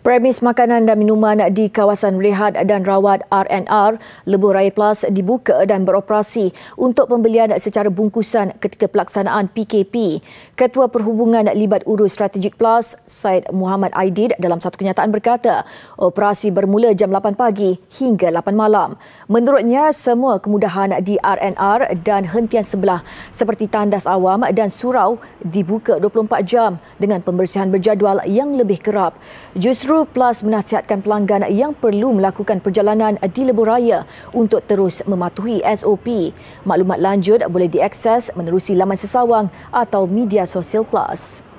Premis makanan dan minuman di kawasan rehat dan rawat RNR Lebu Raya Plus dibuka dan beroperasi untuk pembelian secara bungkusan ketika pelaksanaan PKP. Ketua Perhubungan Libat Urus Strategik Plus, Syed Muhammad Aidid dalam satu kenyataan berkata, operasi bermula jam 8 pagi hingga 8 malam. Menurutnya, semua kemudahan di RNR dan hentian sebelah seperti tandas awam dan surau dibuka 24 jam dengan pembersihan berjadual yang lebih kerap. Justru Metro Plus menasihatkan pelanggan yang perlu melakukan perjalanan di lebuh raya untuk terus mematuhi SOP. Maklumat lanjut boleh diakses menerusi laman sesawang atau media sosial Plus.